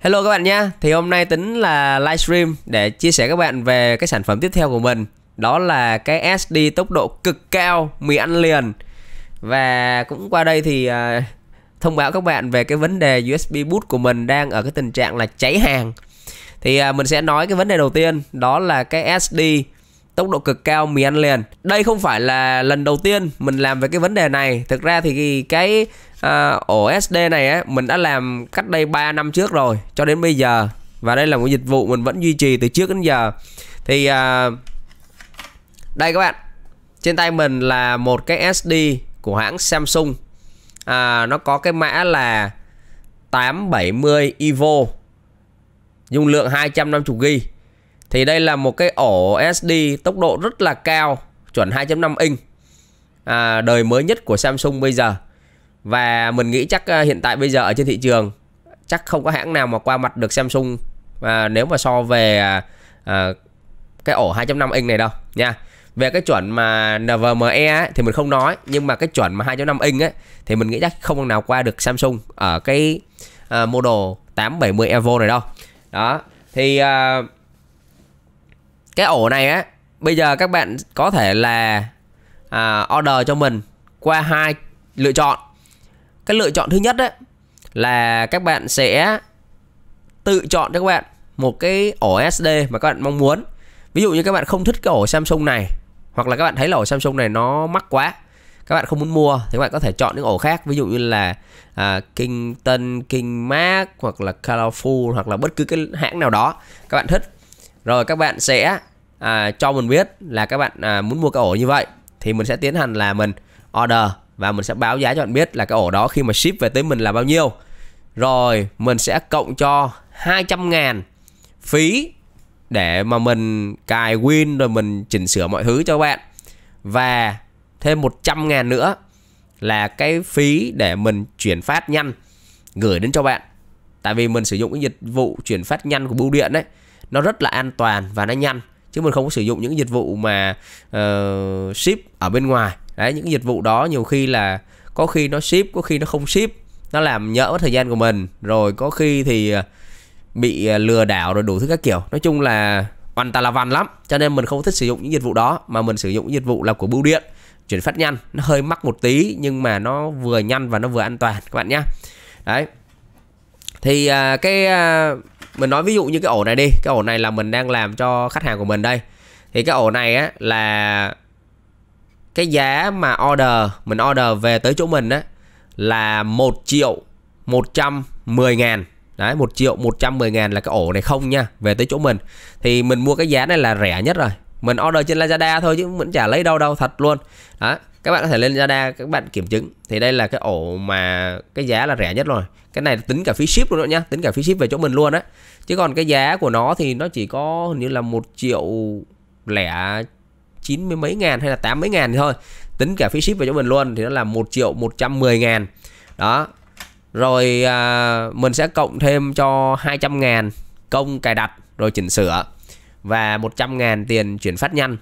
Hello các bạn nha, thì hôm nay tính là livestream để chia sẻ các bạn về cái sản phẩm tiếp theo của mình Đó là cái SD tốc độ cực cao mì ăn liền Và cũng qua đây thì uh, thông báo các bạn về cái vấn đề USB boot của mình đang ở cái tình trạng là cháy hàng Thì uh, mình sẽ nói cái vấn đề đầu tiên đó là cái SD tốc độ cực cao mì ăn liền đây không phải là lần đầu tiên mình làm về cái vấn đề này thực ra thì cái uh, ổ SD này á mình đã làm cách đây 3 năm trước rồi cho đến bây giờ và đây là một dịch vụ mình vẫn duy trì từ trước đến giờ thì uh, đây các bạn trên tay mình là một cái SD của hãng Samsung à, nó có cái mã là 870 Evo dung lượng 250 GB thì đây là một cái ổ SD tốc độ rất là cao chuẩn 2.5 inch à, đời mới nhất của Samsung bây giờ và mình nghĩ chắc à, hiện tại bây giờ ở trên thị trường chắc không có hãng nào mà qua mặt được Samsung à, nếu mà so về à, à cái ổ 2.5 inch này đâu nha về cái chuẩn mà NVMe ấy, thì mình không nói nhưng mà cái chuẩn mà 2.5 inch ấy thì mình nghĩ chắc không nào qua được Samsung ở cái uh, model 870 Evo này đâu đó thì uh, cái ổ này á bây giờ các bạn có thể là à, order cho mình qua hai lựa chọn cái lựa chọn thứ nhất đấy là các bạn sẽ tự chọn cho các bạn một cái ổ SD mà các bạn mong muốn ví dụ như các bạn không thích cái ổ Samsung này hoặc là các bạn thấy là ổ Samsung này nó mắc quá các bạn không muốn mua thì các bạn có thể chọn những ổ khác ví dụ như là à, Kington, Kingmark hoặc là Colorful hoặc là bất cứ cái hãng nào đó các bạn thích rồi các bạn sẽ à, cho mình biết là các bạn à, muốn mua cái ổ như vậy thì mình sẽ tiến hành là mình order và mình sẽ báo giá cho bạn biết là cái ổ đó khi mà ship về tới mình là bao nhiêu rồi mình sẽ cộng cho 200 ngàn phí để mà mình cài win rồi mình chỉnh sửa mọi thứ cho các bạn và thêm 100 ngàn nữa là cái phí để mình chuyển phát nhanh gửi đến cho bạn tại vì mình sử dụng cái dịch vụ chuyển phát nhanh của bưu điện đấy nó rất là an toàn và nó nhanh chứ mình không có sử dụng những dịch vụ mà uh, ship ở bên ngoài đấy những dịch vụ đó nhiều khi là có khi nó ship có khi nó không ship nó làm nhỡ mất thời gian của mình rồi có khi thì ờ, bị ờ, lừa đảo rồi đủ thứ các kiểu nói chung là hoàn toàn là vằn lắm cho nên mình không thích sử dụng những dịch vụ đó mà mình sử dụng những dịch vụ là của bưu điện chuyển phát nhanh nó hơi mắc một tí nhưng mà nó vừa nhanh và nó vừa an toàn các bạn nhé đấy thì à, cái à, mình nói ví dụ như cái ổ này đi cái ổ này là mình đang làm cho khách hàng của mình đây thì cái ổ này á là cái giá mà order mình order về tới chỗ mình á là 1 triệu 110 ngàn Đấy 1 triệu 110 ngàn là cái ổ này không nha Về tới chỗ mình Thì mình mua cái giá này là rẻ nhất rồi Mình order trên Lazada thôi chứ mình chả lấy đâu đâu thật luôn Đó các bạn có thể lên Lazada các bạn kiểm chứng Thì đây là cái ổ mà cái giá là rẻ nhất rồi cái này tính cả phí ship luôn đó nhá tính cả phí ship về chỗ mình luôn á chứ còn cái giá của nó thì nó chỉ có hình như là một triệu lẻ chín mươi mấy ngàn hay là tám mấy ngàn thôi tính cả phí ship về chỗ mình luôn thì nó là một triệu một trăm mười ngàn đó rồi à, mình sẽ cộng thêm cho 200 ngàn công cài đặt rồi chỉnh sửa và 100 ngàn tiền chuyển phát nhanh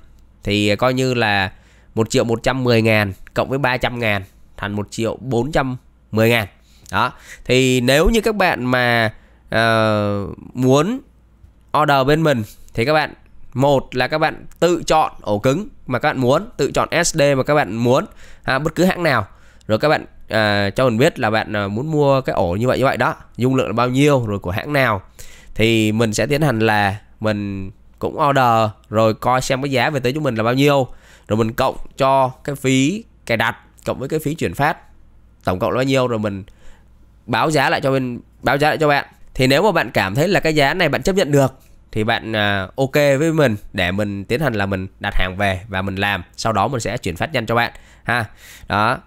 thì coi như là 1 triệu 110 ngàn cộng với 300 ngàn thành 1 triệu 410 ngàn đó thì nếu như các bạn mà uh, muốn order bên mình thì các bạn một là các bạn tự chọn ổ cứng mà các bạn muốn tự chọn SD mà các bạn muốn à, bất cứ hãng nào rồi các bạn à, cho mình biết là bạn à, muốn mua cái ổ như vậy như vậy đó dung lượng là bao nhiêu rồi của hãng nào thì mình sẽ tiến hành là mình cũng order rồi coi xem cái giá về tới chúng mình là bao nhiêu rồi mình cộng cho cái phí cài đặt cộng với cái phí chuyển phát tổng cộng là bao nhiêu rồi mình báo giá lại cho bên báo giá lại cho bạn thì nếu mà bạn cảm thấy là cái giá này bạn chấp nhận được thì bạn uh, ok với mình để mình tiến hành là mình đặt hàng về và mình làm sau đó mình sẽ chuyển phát nhanh cho bạn ha đó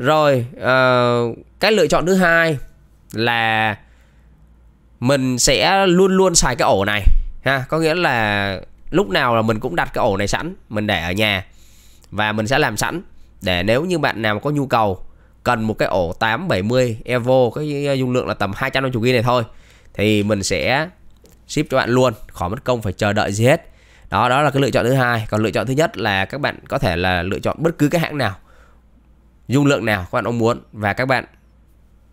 rồi uh, cái lựa chọn thứ hai là mình sẽ luôn luôn xài cái ổ này ha có nghĩa là lúc nào là mình cũng đặt cái ổ này sẵn mình để ở nhà và mình sẽ làm sẵn để nếu như bạn nào có nhu cầu cần một cái ổ 870 Evo cái dung lượng là tầm 250 GB này thôi thì mình sẽ ship cho bạn luôn khỏi mất công phải chờ đợi gì hết đó đó là cái lựa chọn thứ hai còn lựa chọn thứ nhất là các bạn có thể là lựa chọn bất cứ cái hãng nào dung lượng nào các bạn mong muốn và các bạn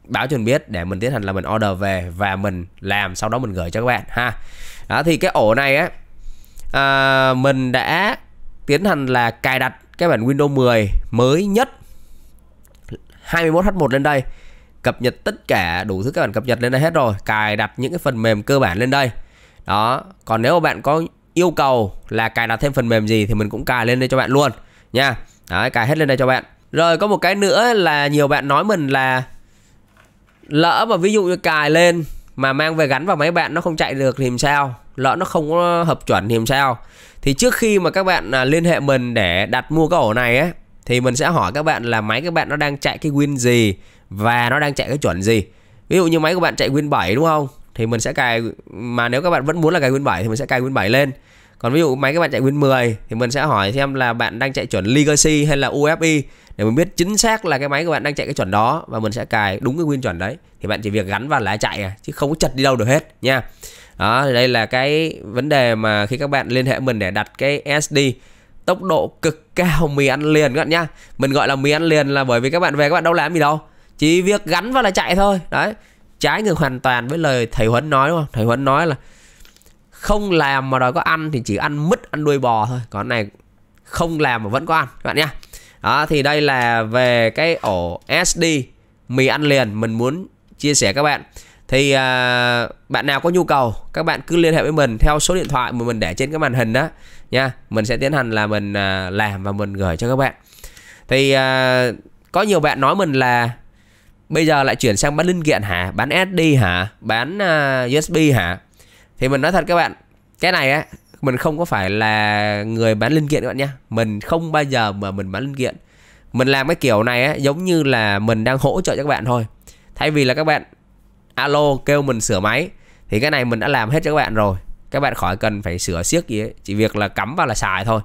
báo cho mình biết để mình tiến hành là mình order về và mình làm sau đó mình gửi cho các bạn ha đó thì cái ổ này á à, mình đã tiến hành là cài đặt cái bản Windows 10 mới nhất 21H1 lên đây cập nhật tất cả đủ thứ các bạn cập nhật lên đây hết rồi cài đặt những cái phần mềm cơ bản lên đây đó còn nếu mà bạn có yêu cầu là cài đặt thêm phần mềm gì thì mình cũng cài lên đây cho bạn luôn nha đấy cài hết lên đây cho bạn rồi có một cái nữa là nhiều bạn nói mình là lỡ mà ví dụ như cài lên mà mang về gắn vào máy bạn nó không chạy được thì làm sao lỡ nó không có hợp chuẩn thì làm sao thì trước khi mà các bạn à, liên hệ mình để đặt mua cái ổ này ấy thì mình sẽ hỏi các bạn là máy các bạn nó đang chạy cái win gì và nó đang chạy cái chuẩn gì ví dụ như máy của bạn chạy win 7 đúng không thì mình sẽ cài mà nếu các bạn vẫn muốn là cài win 7 thì mình sẽ cài win 7 lên còn ví dụ máy các bạn chạy win 10 thì mình sẽ hỏi xem là bạn đang chạy chuẩn legacy hay là UFI để mình biết chính xác là cái máy của bạn đang chạy cái chuẩn đó và mình sẽ cài đúng cái win chuẩn đấy thì bạn chỉ việc gắn vào là chạy à chứ không có chật đi đâu được hết nha đó thì đây là cái vấn đề mà khi các bạn liên hệ mình để đặt cái SD tốc độ cực cao mì ăn liền các bạn nhá mình gọi là mì ăn liền là bởi vì các bạn về các bạn đâu làm gì đâu chỉ việc gắn vào là chạy thôi đấy trái ngược hoàn toàn với lời thầy huấn nói đúng không thầy huấn nói là không làm mà đòi có ăn thì chỉ ăn mứt ăn đuôi bò thôi còn này không làm mà vẫn có ăn các bạn nhá đó thì đây là về cái ổ SD mì ăn liền mình muốn chia sẻ các bạn thì à, bạn nào có nhu cầu các bạn cứ liên hệ với mình theo số điện thoại mà mình để trên cái màn hình đó nha mình sẽ tiến hành là mình à, làm và mình gửi cho các bạn thì uh, có nhiều bạn nói mình là bây giờ lại chuyển sang bán linh kiện hả bán SD hả bán uh, à, USB hả thì mình nói thật các bạn cái này á mình không có phải là người bán linh kiện các bạn nhé mình không bao giờ mà mình bán linh kiện mình làm cái kiểu này á giống như là mình đang hỗ trợ cho các bạn thôi thay vì là các bạn alo kêu mình sửa máy thì cái này mình đã làm hết cho các bạn rồi các bạn khỏi cần phải sửa siếc gì ấy. chỉ việc là cắm vào là xài thôi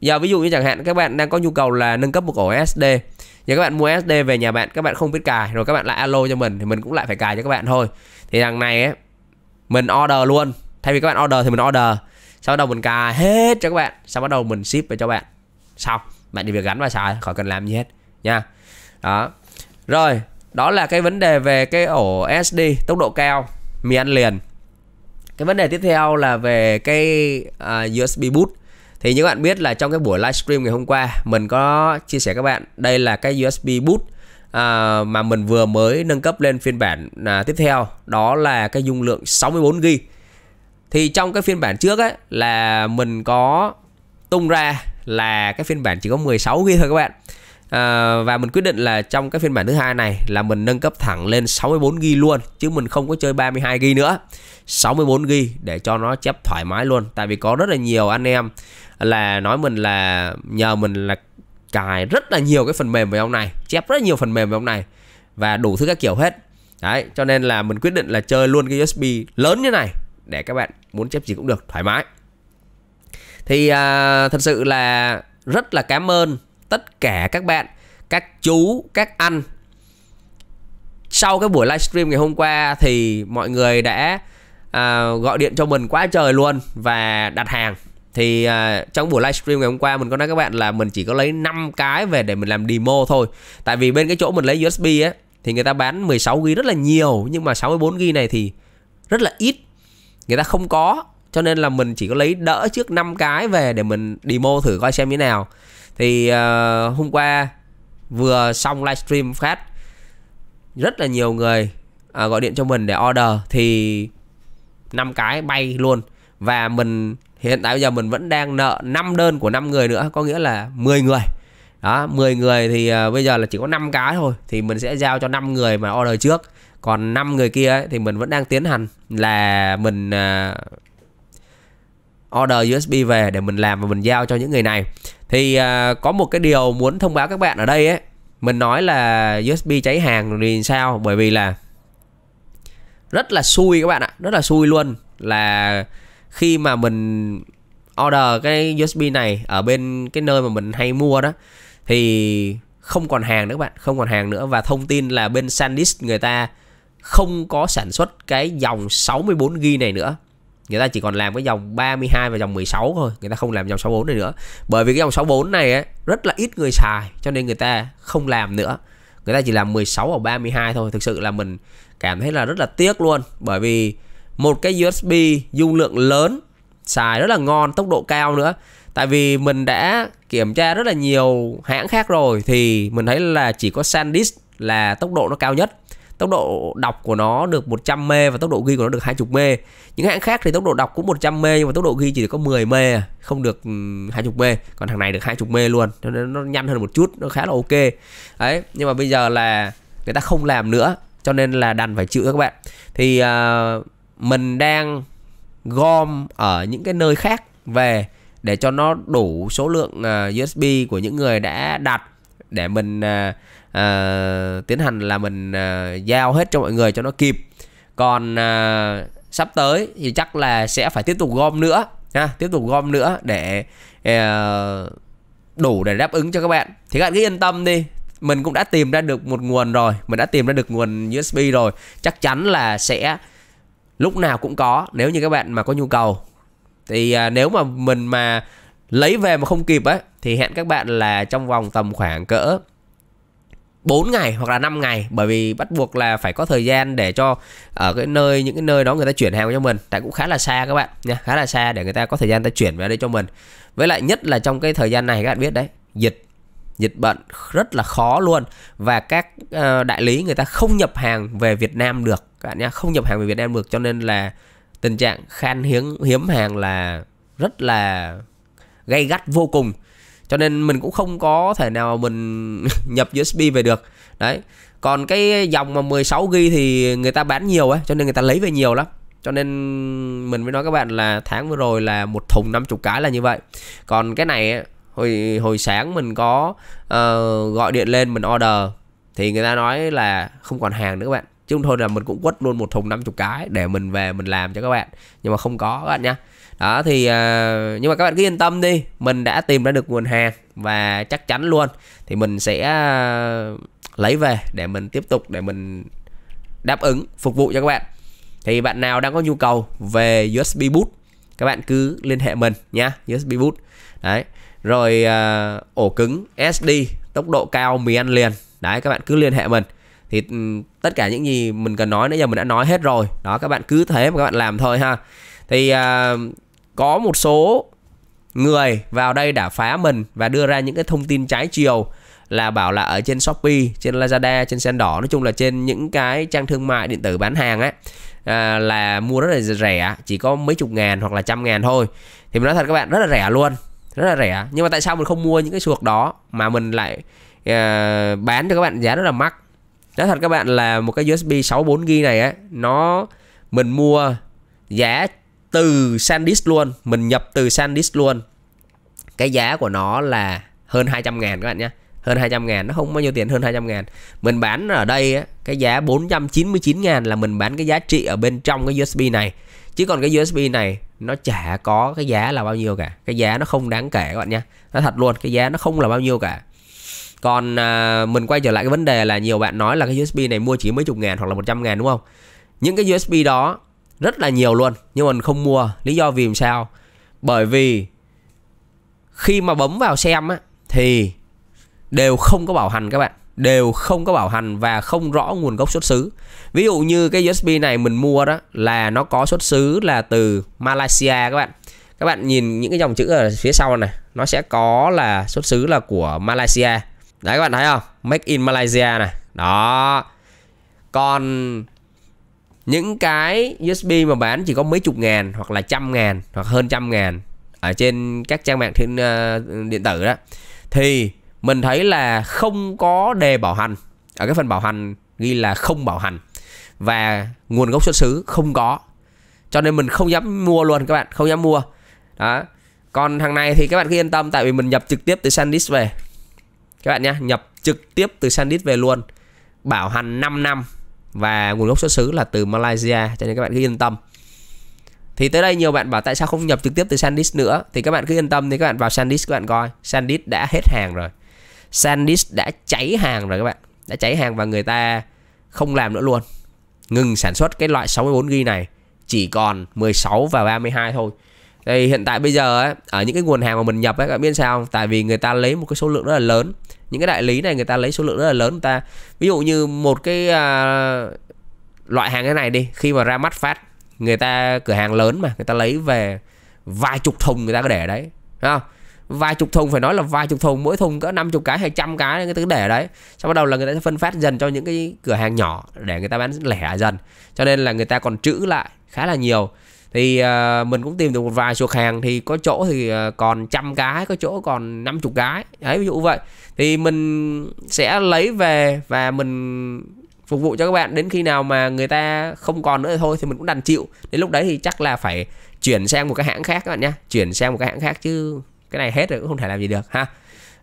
giờ ví dụ như chẳng hạn các bạn đang có nhu cầu là nâng cấp một ổ SD giờ các bạn mua SD về nhà bạn các bạn không biết cài rồi các bạn lại alo cho mình thì mình cũng lại phải cài cho các bạn thôi thì đằng này ấy, mình order luôn thay vì các bạn order thì mình order sau bắt đầu mình cài hết cho các bạn sau bắt đầu mình ship về cho bạn xong bạn chỉ việc gắn vào xài khỏi cần làm gì hết nha đó rồi đó là cái vấn đề về cái ổ SD tốc độ cao mì ăn liền cái vấn đề tiếp theo là về cái uh, à, USB boot thì như các bạn biết là trong cái buổi livestream ngày hôm qua mình có chia sẻ các bạn đây là cái USB boot à, mà mình vừa mới nâng cấp lên phiên bản à, tiếp theo đó là cái dung lượng 64 GB. Thì trong cái phiên bản trước ấy là mình có tung ra là cái phiên bản chỉ có 16 GB thôi các bạn à, và mình quyết định là trong cái phiên bản thứ hai này là mình nâng cấp thẳng lên 64 G luôn chứ mình không có chơi 32 G nữa 64 G để cho nó chép thoải mái luôn tại vì có rất là nhiều anh em là nói mình là nhờ mình là cài rất là nhiều cái phần mềm về ông này chép rất nhiều phần mềm về ông này và đủ thứ các kiểu hết đấy cho nên là mình quyết định là chơi luôn cái USB lớn như này để các bạn muốn chép gì cũng được thoải mái thì à, thật sự là rất là cảm ơn tất cả các bạn các chú các anh sau cái buổi livestream ngày hôm qua thì mọi người đã à, gọi điện cho mình quá trời luôn và đặt hàng thì à, trong buổi livestream ngày hôm qua mình có nói các bạn là mình chỉ có lấy 5 cái về để mình làm demo thôi tại vì bên cái chỗ mình lấy USB á thì người ta bán 16 g rất là nhiều nhưng mà 64 g này thì rất là ít người ta không có cho nên là mình chỉ có lấy đỡ trước 5 cái về để mình demo thử coi xem như thế nào thì uh, hôm qua vừa xong livestream phát rất là nhiều người uh, gọi điện cho mình để order thì năm cái bay luôn và mình hiện tại bây giờ mình vẫn đang nợ 5 đơn của 5 người nữa có nghĩa là 10 người đó 10 người thì uh, bây giờ là chỉ có 5 cái thôi thì mình sẽ giao cho 5 người mà order trước còn 5 người kia ấy, thì mình vẫn đang tiến hành là mình uh, order USB về để mình làm và mình giao cho những người này thì à, có một cái điều muốn thông báo các bạn ở đây ấy mình nói là USB cháy hàng thì sao bởi vì là rất là xui các bạn ạ rất là xui luôn là khi mà mình order cái USB này ở bên cái nơi mà mình hay mua đó thì không còn hàng nữa các bạn không còn hàng nữa và thông tin là bên SanDisk người ta không có sản xuất cái dòng 64 g này nữa người ta chỉ còn làm cái dòng 32 và dòng 16 thôi người ta không làm dòng 64 này nữa bởi vì cái dòng 64 này ấy, rất là ít người xài cho nên người ta không làm nữa người ta chỉ làm 16 và 32 thôi thực sự là mình cảm thấy là rất là tiếc luôn bởi vì một cái USB dung lượng lớn xài rất là ngon tốc độ cao nữa tại vì mình đã kiểm tra rất là nhiều hãng khác rồi thì mình thấy là chỉ có SanDisk là tốc độ nó cao nhất tốc độ đọc của nó được 100 m và tốc độ ghi của nó được 20 m. những hãng khác thì tốc độ đọc cũng 100 m nhưng mà tốc độ ghi chỉ được có 10 m à, không được 20 m. còn thằng này được 20 m luôn cho nên nó nhanh hơn một chút nó khá là ok đấy nhưng mà bây giờ là người ta không làm nữa cho nên là đành phải chịu các bạn thì uh, mình đang gom ở những cái nơi khác về để cho nó đủ số lượng à, USB của những người đã đặt để mình à, à, tiến hành là mình à, giao hết cho mọi người cho nó kịp còn à, sắp tới thì chắc là sẽ phải tiếp tục gom nữa ha tiếp tục gom nữa để à, đủ để đáp ứng cho các bạn thì các bạn cứ yên tâm đi mình cũng đã tìm ra được một nguồn rồi mình đã tìm ra được nguồn USB rồi chắc chắn là sẽ lúc nào cũng có nếu như các bạn mà có nhu cầu thì à, nếu mà mình mà lấy về mà không kịp ấy thì hẹn các bạn là trong vòng tầm khoảng cỡ 4 ngày hoặc là 5 ngày bởi vì bắt buộc là phải có thời gian để cho ở cái nơi những cái nơi đó người ta chuyển hàng cho mình tại cũng khá là xa các bạn nha khá là xa để người ta có thời gian ta chuyển về đây cho mình với lại nhất là trong cái thời gian này các bạn biết đấy dịch dịch bệnh rất là khó luôn và các ờ, đại lý người ta không nhập hàng về Việt Nam được các bạn nhé không nhập hàng về Việt Nam được cho nên là tình trạng khan hiếm hiếm hàng là rất là gay gắt vô cùng cho nên mình cũng không có thể nào mình nhập USB về được đấy còn cái dòng mà 16 g thì người ta bán nhiều ấy cho nên người ta lấy về nhiều lắm cho nên mình mới nói các bạn là tháng vừa rồi là một thùng 50 cái là như vậy còn cái này ấy, hồi hồi sáng mình có uh, gọi điện lên mình order thì người ta nói là không còn hàng nữa các bạn chứ không thôi là mình cũng quất luôn một thùng 50 cái để mình về mình làm cho các bạn nhưng mà không có các bạn nhá đó thì à, nhưng mà các bạn cứ yên tâm đi mình đã tìm ra được nguồn hàng và chắc chắn luôn thì mình sẽ à, lấy về để mình tiếp tục để mình đáp ứng phục vụ cho các bạn thì bạn nào đang có nhu cầu về USB boot các bạn cứ liên hệ mình nhé USB boot đấy rồi uh, ổ cứng SD tốc độ cao mì ăn liền đấy các bạn cứ liên hệ mình thì ừ, tất cả những gì mình cần nói nãy giờ mình đã nói hết rồi đó các bạn cứ thế mà các bạn làm thôi ha thì uh, có một số người vào đây đã phá mình và đưa ra những cái thông tin trái chiều là bảo là ở trên Shopee, trên Lazada, trên Sen Đỏ, nói chung là trên những cái trang thương mại điện tử bán hàng á à, là mua rất là rẻ, chỉ có mấy chục ngàn hoặc là trăm ngàn thôi. Thì mình nói thật các bạn rất là rẻ luôn, rất là rẻ. Nhưng mà tại sao mình không mua những cái chuộc đó mà mình lại à, bán cho các bạn giá rất là mắc? Nói thật các bạn là một cái USB 64GB này á, nó mình mua giá từ SanDisk luôn mình nhập từ SanDisk luôn cái giá của nó là hơn 200 ngàn các bạn nhé hơn 200 ngàn nó không bao nhiêu tiền hơn 200 ngàn mình bán ở đây á, cái giá 499 ngàn là mình bán cái giá trị ở bên trong cái USB này chứ còn cái USB này nó chả có cái giá là bao nhiêu cả cái giá nó không đáng kể các bạn nhé nó thật luôn cái giá nó không là bao nhiêu cả còn à, mình quay trở lại cái vấn đề là nhiều bạn nói là cái USB này mua chỉ mấy chục ngàn hoặc là 100 ngàn đúng không những cái USB đó rất là nhiều luôn nhưng mình không mua lý do vì làm sao bởi vì khi mà bấm vào xem á thì đều không có bảo hành các bạn đều không có bảo hành và không rõ nguồn gốc xuất xứ ví dụ như cái USB này mình mua đó là nó có xuất xứ là từ Malaysia các bạn các bạn nhìn những cái dòng chữ ở phía sau này nó sẽ có là xuất xứ là của Malaysia đấy các bạn thấy không Make in Malaysia này đó còn những cái USB mà bán chỉ có mấy chục ngàn hoặc là trăm ngàn hoặc hơn trăm ngàn ở trên các trang mạng thiên uh, điện tử đó thì mình thấy là không có đề bảo hành ở cái phần bảo hành ghi là không bảo hành và nguồn gốc xuất xứ không có cho nên mình không dám mua luôn các bạn không dám mua đó còn thằng này thì các bạn cứ yên tâm tại vì mình nhập trực tiếp từ SanDisk về các bạn nhé nhập trực tiếp từ SanDisk về luôn bảo hành 5 năm và nguồn gốc xuất xứ là từ Malaysia cho nên các bạn cứ yên tâm thì tới đây nhiều bạn bảo tại sao không nhập trực tiếp từ SanDisk nữa thì các bạn cứ yên tâm thì các bạn vào SanDisk các bạn coi SanDisk đã hết hàng rồi SanDisk đã cháy hàng rồi các bạn đã cháy hàng và người ta không làm nữa luôn ngừng sản xuất cái loại 64 g này chỉ còn 16 và 32 thôi thì hiện tại bây giờ ấy, ở những cái nguồn hàng mà mình nhập ấy các bạn biết sao không? tại vì người ta lấy một cái số lượng rất là lớn những cái đại lý này người ta lấy số lượng rất là lớn người ta ví dụ như một cái uh, loại hàng cái này đi khi mà ra mắt phát người ta cửa hàng lớn mà người ta lấy về vài chục thùng người ta cứ để đấy Đúng không vài chục thùng phải nói là vài chục thùng mỗi thùng cỡ 50 cái hay trăm cái người ta cứ để đấy sau bắt đầu là người ta sẽ phân phát dần cho những cái cửa hàng nhỏ để người ta bán lẻ dần cho nên là người ta còn trữ lại khá là nhiều thì uh, mình cũng tìm được một vài chuột hàng thì có chỗ thì uh, còn trăm cái có chỗ còn năm chục cái đấy ví dụ vậy thì mình sẽ lấy về và mình phục vụ cho các bạn đến khi nào mà người ta không còn nữa thì thôi thì mình cũng đành chịu đến lúc đấy thì chắc là phải chuyển sang một cái hãng khác các bạn nhé chuyển sang một cái hãng khác chứ cái này hết rồi cũng không thể làm gì được ha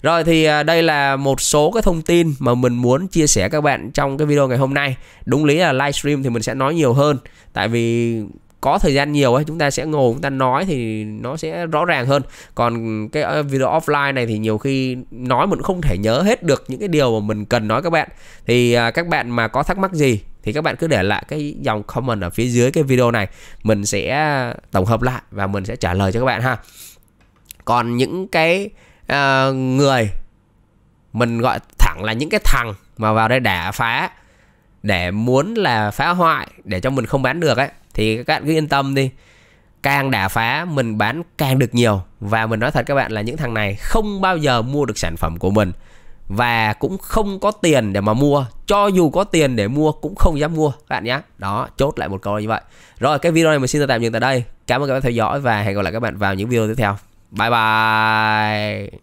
rồi thì à, đây là một số cái thông tin mà mình muốn chia sẻ các bạn trong cái video ngày hôm nay. Đúng lý là livestream thì mình sẽ nói nhiều hơn tại vì có thời gian nhiều ấy chúng ta sẽ ngồi chúng ta nói thì nó sẽ rõ ràng hơn còn cái ờ, video offline này thì nhiều khi nói mình không thể nhớ hết được những cái điều mà mình cần nói các bạn thì à, các bạn mà có thắc mắc gì thì các bạn cứ để lại cái dòng comment ở phía dưới cái video này mình sẽ tổng hợp lại và mình sẽ trả lời cho các bạn ha còn những cái uh, người mình gọi thẳng là những cái thằng mà vào đây đả phá để muốn là phá hoại để cho mình không bán được ấy thì các bạn cứ yên tâm đi càng đả phá mình bán càng được nhiều và mình nói thật các bạn là những thằng này không bao giờ mua được sản phẩm của mình và cũng không có tiền để mà mua cho dù có tiền để mua cũng không dám mua các bạn nhé đó chốt lại một câu như vậy rồi cái video này mình xin tạm dừng tại đây cảm ơn các bạn theo dõi và hẹn gặp lại các bạn vào những video tiếp theo bye bye